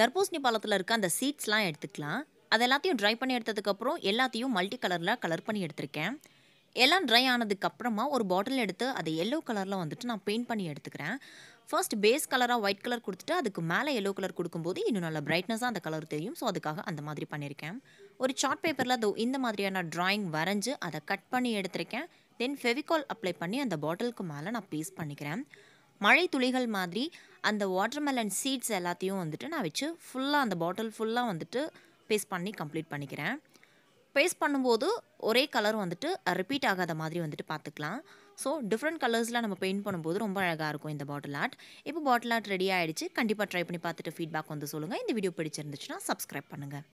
தர்பூசணி பழத்தில் இருக்க அந்த சீட்ஸ்லாம் எடுத்துக்கலாம் அது எல்லாத்தையும் ட்ரை பண்ணி எடுத்ததுக்கப்புறம் எல்லாத்தையும் மல்டி கலரில் கலர் பண்ணி எடுத்திருக்கேன் எல்லாம் ட்ரை ஆனதுக்கப்புறமா ஒரு பாட்டில் எடுத்து அதை எல்லோ கலரில் வந்துட்டு நான் பெயிண்ட் பண்ணி எடுத்துக்கிறேன் ஃபர்ஸ்ட் பேஸ் கலராக ஒயிட் கலர் கொடுத்துட்டு அதுக்கு மேலே எல்லோ கலர் கொடுக்கும்போது இன்னும் நல்ல பிரைட்னஸாக அந்த கலர் தெரியும் ஸோ அதுக்காக அந்த மாதிரி பண்ணியிருக்கேன் ஒரு சார்ட் பேப்பரில் அது இந்த மாதிரியான ட்ராயிங் வரைஞ்சி அதை கட் பண்ணி எடுத்திருக்கேன் தென் ஃபெவிகால் அப்ளை பண்ணி அந்த பாட்டிலுக்கு மேலே நான் பேஸ்ட் பண்ணிக்கிறேன் மழை துளிகள் மாதிரி அந்த வாட்டர்மெலன் சீட்ஸ் எல்லாத்தையும் வந்துட்டு நான் வச்சு ஃபுல்லாக அந்த பாட்டில் ஃபுல்லாக வந்துட்டு பேஸ்ட் பண்ணி கம்ப்ளீட் பண்ணிக்கிறேன் பேஸ்ட் பண்ணும்போது ஒரே கலர் வந்துட்டு ரிப்பீட் ஆகாத மாதிரி வந்துட்டு பார்த்துக்கலாம் ஸோ டிஃப்ரெண்ட் கலர்ஸில் நம்ம பெயிண்ட் பண்ணும்போது ரொம்ப அழகாக இருக்கும் இந்த பாட்டில் ஆர்ட் இப்போ பாட்டில் ஆர்ட் ரெடி ஆகிடுச்சு கண்டிப்பாக ட்ரை பண்ணி பார்த்துட்டு ஃபீட்பேக் வந்து சொல்லுங்கள் இந்த வீடியோ பிடிச்சிருந்துச்சுன்னா சப்ஸ்கிரைப் பண்ணுங்கள்